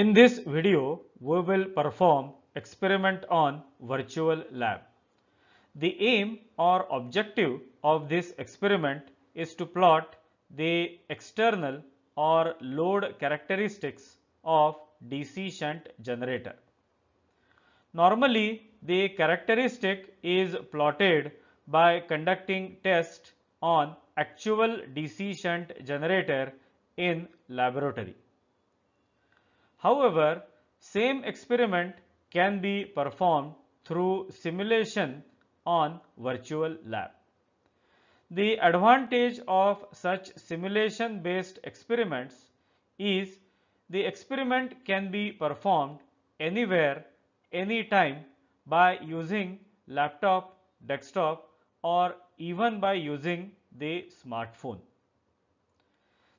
In this video, we will perform experiment on virtual lab. The aim or objective of this experiment is to plot the external or load characteristics of DC shunt generator. Normally, the characteristic is plotted by conducting tests on actual DC shunt generator in laboratory. However, same experiment can be performed through simulation on virtual lab. The advantage of such simulation based experiments is the experiment can be performed anywhere, anytime by using laptop, desktop or even by using the smartphone.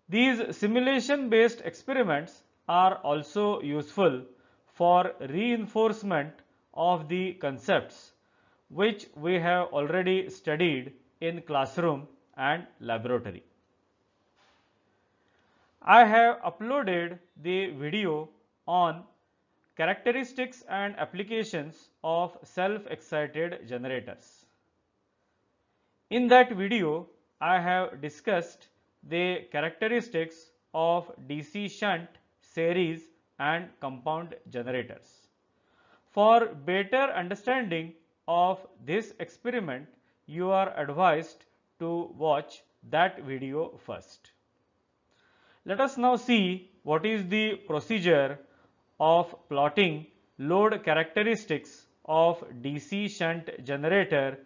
These simulation based experiments are also useful for reinforcement of the concepts which we have already studied in classroom and laboratory. I have uploaded the video on characteristics and applications of self-excited generators. In that video, I have discussed the characteristics of DC shunt series and compound generators. For better understanding of this experiment, you are advised to watch that video first. Let us now see what is the procedure of plotting load characteristics of DC shunt generator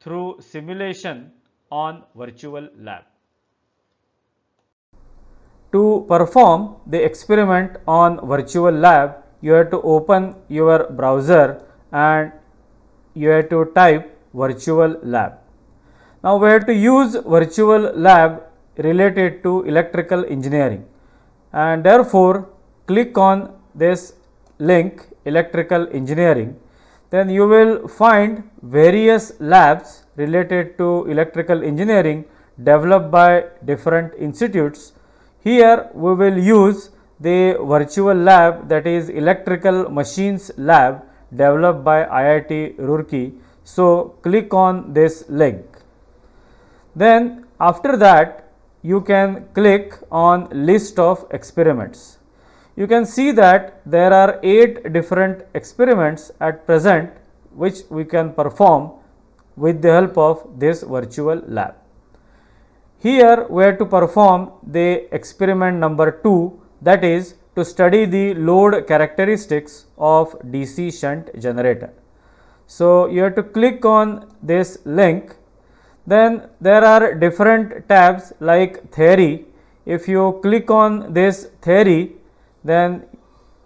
through simulation on virtual lab to perform the experiment on virtual lab you have to open your browser and you have to type virtual lab. Now, we have to use virtual lab related to electrical engineering and therefore, click on this link electrical engineering then you will find various labs related to electrical engineering developed by different institutes here we will use the virtual lab that is electrical machines lab developed by IIT Roorkee. So, click on this link. Then after that you can click on list of experiments. You can see that there are 8 different experiments at present which we can perform with the help of this virtual lab. Here we have to perform the experiment number 2 that is to study the load characteristics of DC shunt generator. So, you have to click on this link then there are different tabs like theory. If you click on this theory then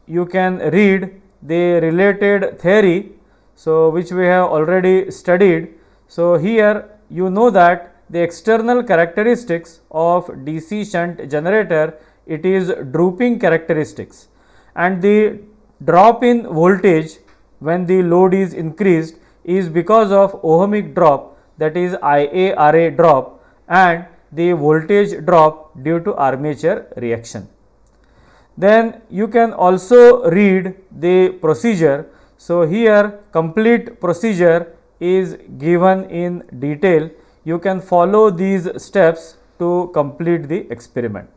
you can read the related theory so which we have already studied. So, here you know that the external characteristics of DC shunt generator, it is drooping characteristics and the drop in voltage when the load is increased is because of ohmic drop that is IARA drop and the voltage drop due to armature reaction. Then you can also read the procedure. So, here complete procedure is given in detail you can follow these steps to complete the experiment.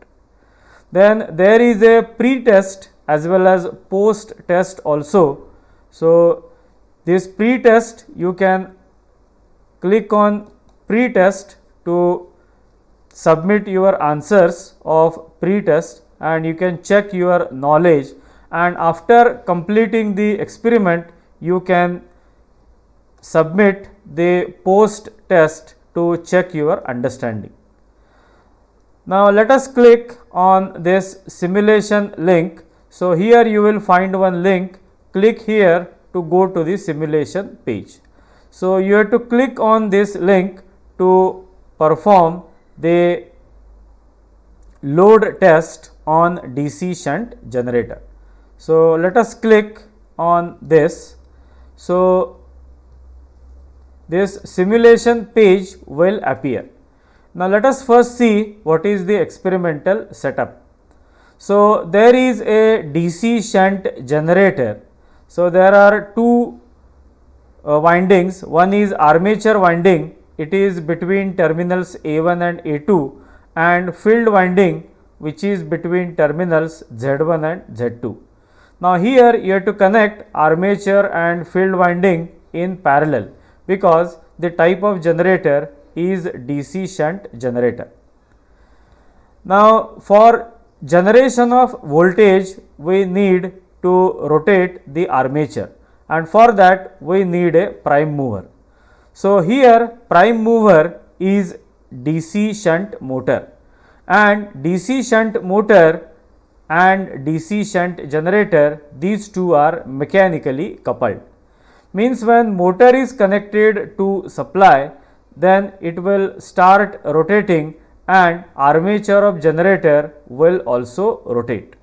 Then there is a pre-test as well as post test also. So, this pre-test you can click on pre-test to submit your answers of pre-test and you can check your knowledge and after completing the experiment you can submit the post test to check your understanding. Now let us click on this simulation link. So here you will find one link, click here to go to the simulation page. So you have to click on this link to perform the load test on DC shunt generator. So let us click on this. So this simulation page will appear. Now, let us first see what is the experimental setup. So, there is a DC shunt generator. So, there are two uh, windings, one is armature winding, it is between terminals A1 and A2 and field winding which is between terminals Z1 and Z2. Now, here you have to connect armature and field winding in parallel because the type of generator is DC shunt generator. Now, for generation of voltage, we need to rotate the armature and for that we need a prime mover. So, here prime mover is DC shunt motor and DC shunt motor and DC shunt generator these two are mechanically coupled means when motor is connected to supply then it will start rotating and armature of generator will also rotate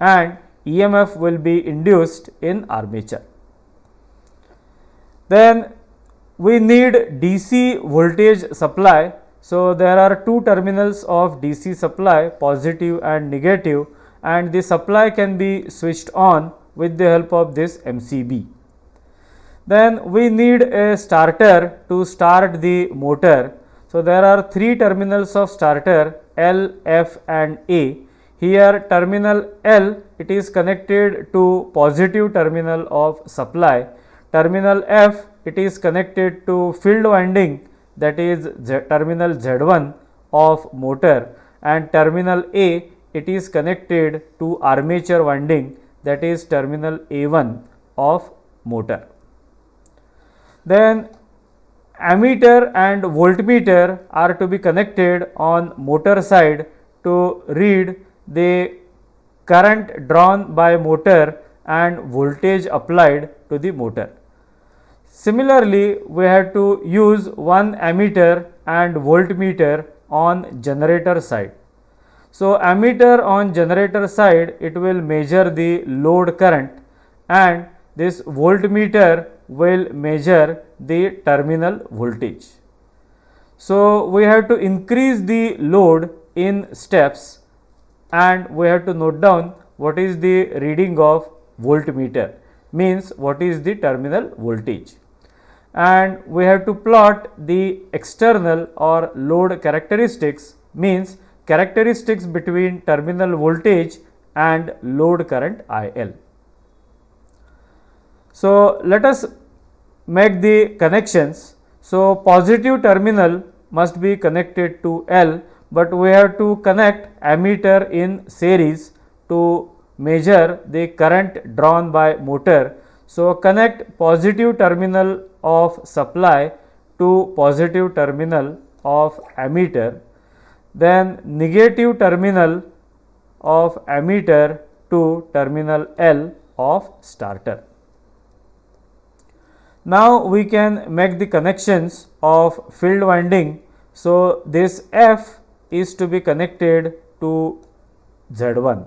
and EMF will be induced in armature. Then we need DC voltage supply. So, there are two terminals of DC supply positive and negative and the supply can be switched on with the help of this MCB. Then we need a starter to start the motor. So, there are three terminals of starter L, F and A. Here terminal L it is connected to positive terminal of supply. Terminal F it is connected to field winding that is Z, terminal Z1 of motor and terminal A it is connected to armature winding that is terminal A1 of motor. Then ammeter and voltmeter are to be connected on motor side to read the current drawn by motor and voltage applied to the motor. Similarly, we have to use one ammeter and voltmeter on generator side. So, ammeter on generator side it will measure the load current and this voltmeter will measure the terminal voltage. So, we have to increase the load in steps and we have to note down what is the reading of voltmeter means what is the terminal voltage and we have to plot the external or load characteristics means characteristics between terminal voltage and load current IL. So, let us make the connections. So, positive terminal must be connected to L, but we have to connect ammeter in series to measure the current drawn by motor. So, connect positive terminal of supply to positive terminal of ammeter, then negative terminal of ammeter to terminal L of starter. Now we can make the connections of field winding. So this F is to be connected to Z1.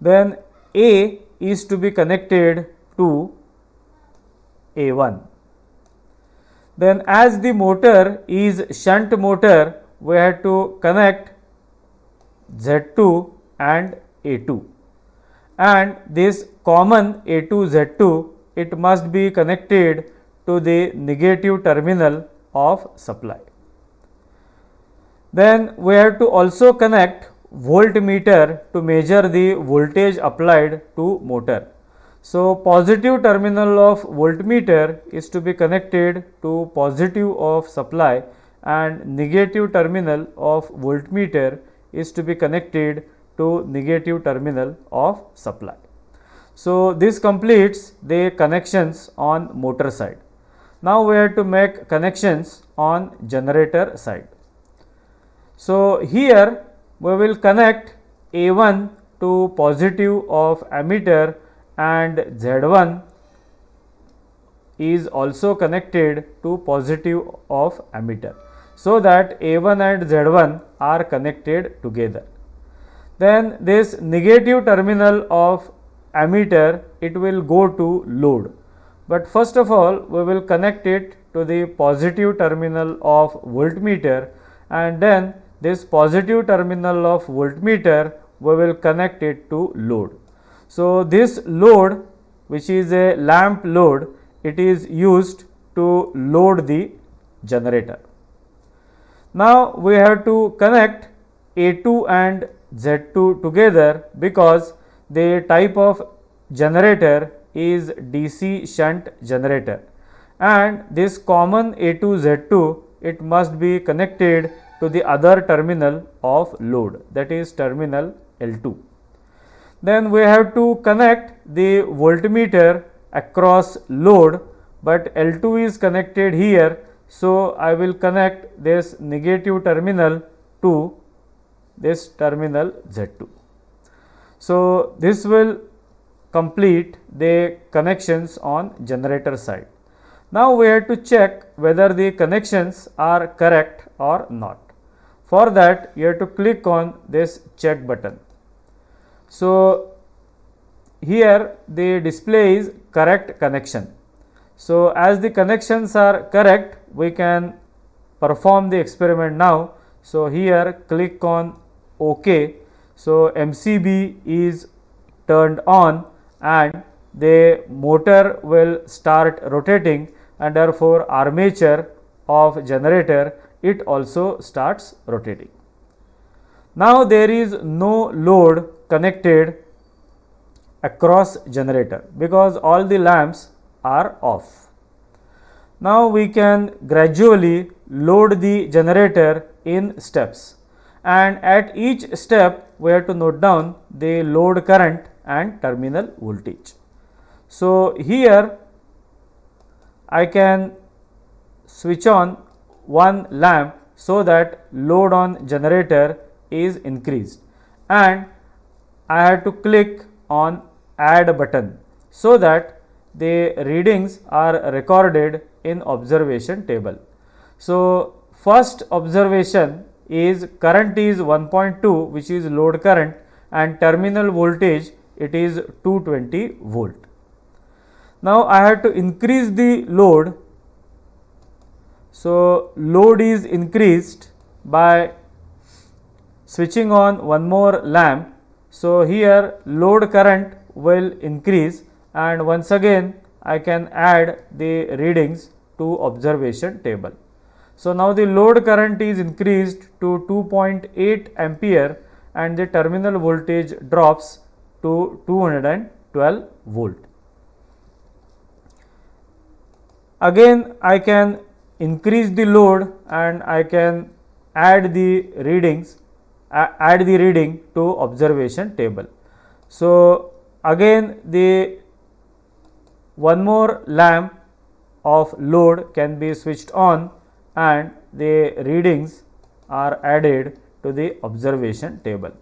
Then A is to be connected to A1. Then as the motor is shunt motor, we have to connect Z2 and A2 and this common A2 Z2 it must be connected to the negative terminal of supply. Then we have to also connect voltmeter to measure the voltage applied to motor. So, positive terminal of voltmeter is to be connected to positive of supply and negative terminal of voltmeter is to be connected to negative terminal of supply. So, this completes the connections on motor side. Now, we have to make connections on generator side. So, here we will connect A1 to positive of ammeter and Z1 is also connected to positive of ammeter. So, that A1 and Z1 are connected together. Then this negative terminal of ammeter it will go to load. But first of all we will connect it to the positive terminal of voltmeter and then this positive terminal of voltmeter we will connect it to load. So, this load which is a lamp load it is used to load the generator. Now, we have to connect A2 and Z2 together because the type of generator is DC shunt generator and this common A2 Z2 it must be connected to the other terminal of load that is terminal L2. Then we have to connect the voltmeter across load but L2 is connected here. So, I will connect this negative terminal to this terminal Z2. So, this will complete the connections on generator side. Now, we have to check whether the connections are correct or not. For that, you have to click on this check button. So, here the display is correct connection. So, as the connections are correct, we can perform the experiment now. So, here click on OK so, MCB is turned on and the motor will start rotating and therefore armature of generator it also starts rotating. Now, there is no load connected across generator because all the lamps are off. Now, we can gradually load the generator in steps and at each step we have to note down the load current and terminal voltage. So, here I can switch on one lamp so that load on generator is increased and I have to click on add button so that the readings are recorded in observation table. So, first observation is current is 1.2 which is load current and terminal voltage it is 220 volt. Now, I have to increase the load. So, load is increased by switching on one more lamp. So, here load current will increase and once again I can add the readings to observation table. So, now the load current is increased to 2.8 ampere and the terminal voltage drops to 212 volt. Again, I can increase the load and I can add the readings, add the reading to observation table. So, again the one more lamp of load can be switched on and the readings are added to the observation table.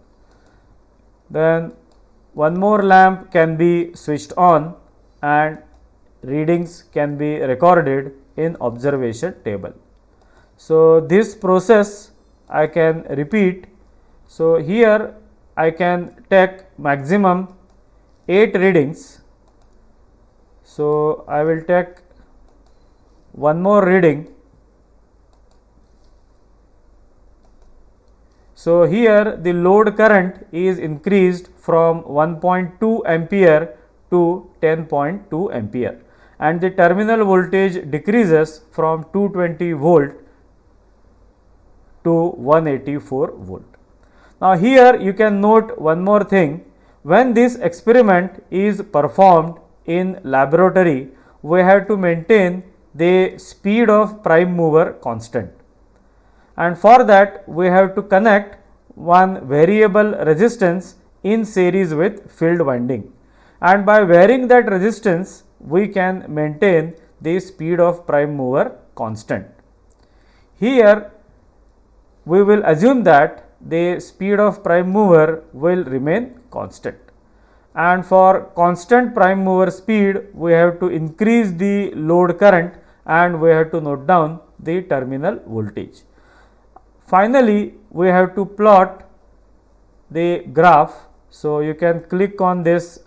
Then one more lamp can be switched on and readings can be recorded in observation table. So, this process I can repeat. So, here I can take maximum 8 readings. So, I will take one more reading So, here the load current is increased from 1.2 ampere to 10.2 ampere and the terminal voltage decreases from 220 volt to 184 volt. Now, here you can note one more thing when this experiment is performed in laboratory we have to maintain the speed of prime mover constant and for that we have to connect one variable resistance in series with field winding and by varying that resistance we can maintain the speed of prime mover constant. Here we will assume that the speed of prime mover will remain constant and for constant prime mover speed we have to increase the load current and we have to note down the terminal voltage. Finally, we have to plot the graph. So, you can click on this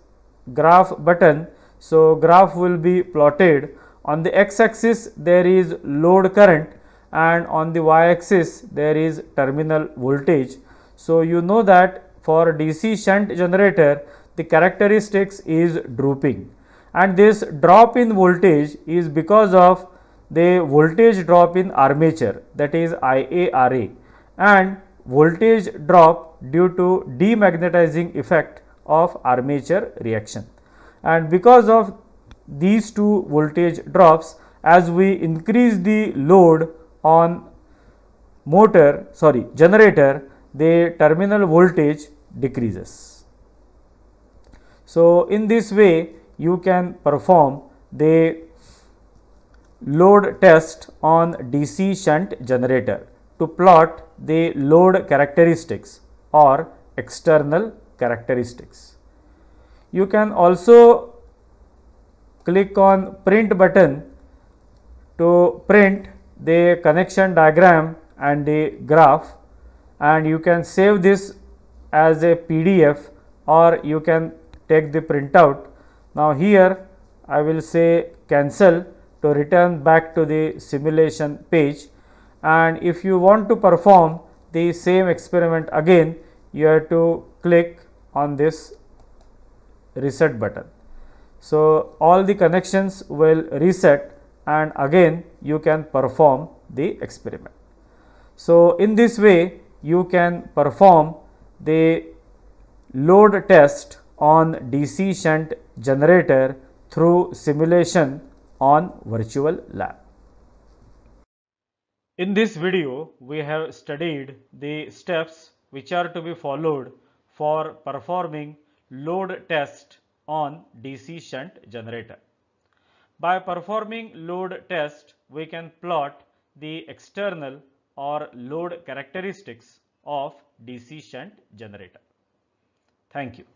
graph button. So, graph will be plotted on the x axis there is load current and on the y axis there is terminal voltage. So, you know that for DC shunt generator the characteristics is drooping and this drop in voltage is because of the voltage drop in armature that is IARA and voltage drop due to demagnetizing effect of armature reaction. And because of these two voltage drops as we increase the load on motor sorry generator the terminal voltage decreases. So, in this way you can perform the load test on DC shunt generator to plot the load characteristics or external characteristics. You can also click on print button to print the connection diagram and the graph and you can save this as a PDF or you can take the printout. Now, here I will say cancel to return back to the simulation page and if you want to perform the same experiment again you have to click on this reset button. So, all the connections will reset and again you can perform the experiment. So, in this way you can perform the load test on DC shunt generator through simulation on virtual lab. In this video, we have studied the steps which are to be followed for performing load test on DC shunt generator. By performing load test, we can plot the external or load characteristics of DC shunt generator. Thank you.